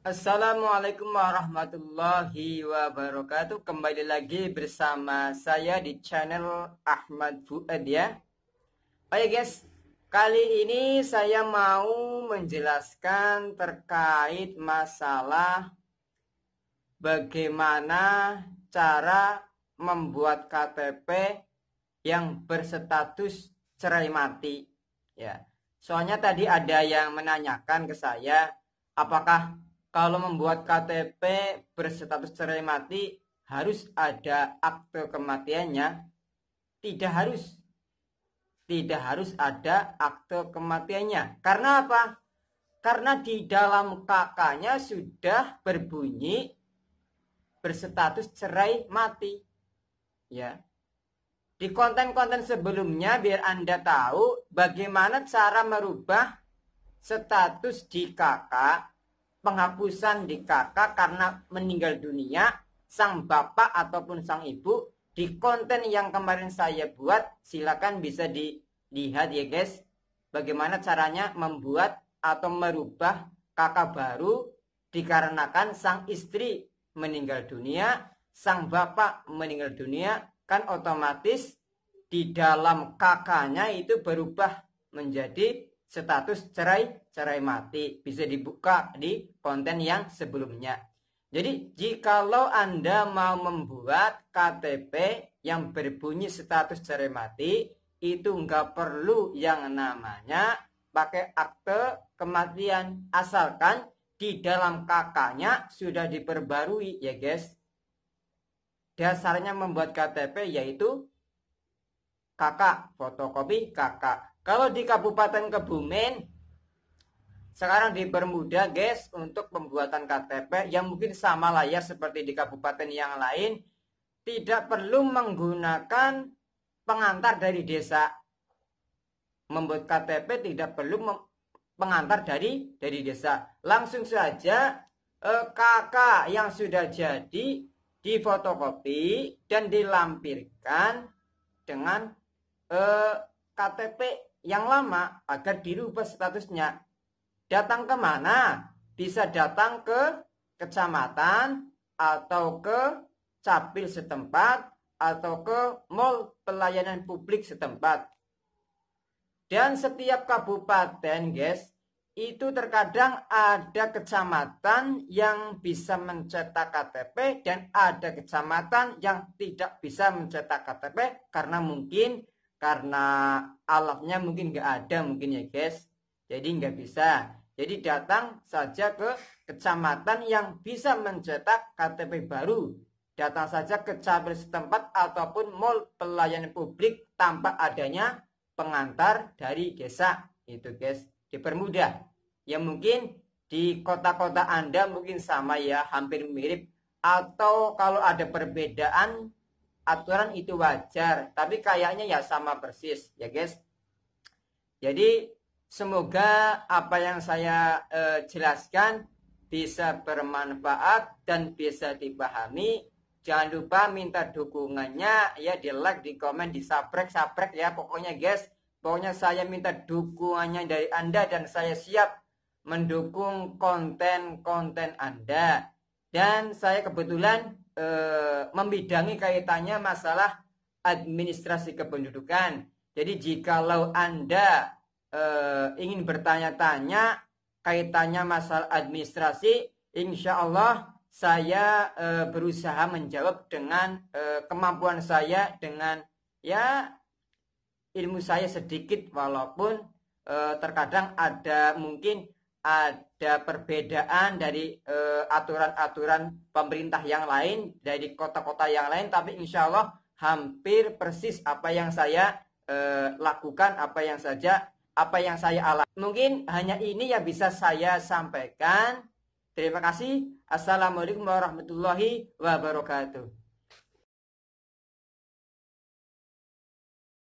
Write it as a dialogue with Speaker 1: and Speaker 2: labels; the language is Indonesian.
Speaker 1: Assalamualaikum warahmatullahi wabarakatuh Kembali lagi bersama saya di channel Ahmad Fuad ya Oke guys Kali ini saya mau menjelaskan terkait masalah Bagaimana cara membuat KTP yang berstatus cerai mati ya Soalnya tadi ada yang menanyakan ke saya apakah kalau membuat KTP berstatus cerai mati harus ada akte kematiannya. Tidak harus. Tidak harus ada akte kematiannya. Karena apa? Karena di dalam kakaknya sudah berbunyi berstatus cerai mati. Ya. Di konten-konten sebelumnya biar Anda tahu bagaimana cara merubah status di kakak penghapusan di DKK karena meninggal dunia sang bapak ataupun sang ibu di konten yang kemarin saya buat silakan bisa dilihat ya guys bagaimana caranya membuat atau merubah kakak baru dikarenakan sang istri meninggal dunia sang bapak meninggal dunia kan otomatis di dalam kakaknya itu berubah menjadi status cerai cerai mati bisa dibuka di konten yang sebelumnya. Jadi jikalau Anda mau membuat KTP yang berbunyi status cerai mati itu nggak perlu yang namanya pakai akte kematian asalkan di dalam kakaknya sudah diperbarui ya guys. Dasarnya membuat KTP yaitu kakak fotokopi kakak kalau di Kabupaten Kebumen sekarang dipermudah guys untuk pembuatan KTP yang mungkin sama layar seperti di kabupaten yang lain tidak perlu menggunakan pengantar dari desa membuat KTP tidak perlu pengantar dari dari desa langsung saja eh, kakak yang sudah jadi difotokopi dan dilampirkan dengan eh, KTP yang lama agar dirubah statusnya. Datang ke mana? Bisa datang ke kecamatan atau ke capil setempat atau ke mall pelayanan publik setempat. Dan setiap kabupaten, guys, itu terkadang ada kecamatan yang bisa mencetak KTP dan ada kecamatan yang tidak bisa mencetak KTP karena mungkin karena alatnya mungkin nggak ada mungkin ya guys jadi nggak bisa jadi datang saja ke kecamatan yang bisa mencetak KTP baru datang saja ke cabang setempat ataupun mall pelayanan publik tanpa adanya pengantar dari desa itu guys dipermudah ya mungkin di kota-kota Anda mungkin sama ya hampir mirip atau kalau ada perbedaan aturan itu wajar, tapi kayaknya ya sama persis, ya guys. Jadi semoga apa yang saya eh, jelaskan bisa bermanfaat dan bisa dipahami. Jangan lupa minta dukungannya ya di like, di komen, di saprek, saprek ya pokoknya guys. Pokoknya saya minta dukungannya dari Anda dan saya siap mendukung konten-konten Anda. Dan saya kebetulan e, membidangi kaitannya masalah administrasi kependudukan. Jadi jikalau Anda e, ingin bertanya-tanya kaitannya masalah administrasi, insya Allah saya e, berusaha menjawab dengan e, kemampuan saya dengan ya ilmu saya sedikit walaupun e, terkadang ada mungkin ada perbedaan dari eh, aturan-aturan uh, pemerintah yang lain dari kota-kota yang lain tapi insya Allah hampir persis apa yang saya uh, lakukan apa yang saja apa yang saya alami mungkin hanya ini yang bisa saya sampaikan terima kasih assalamualaikum warahmatullahi wabarakatuh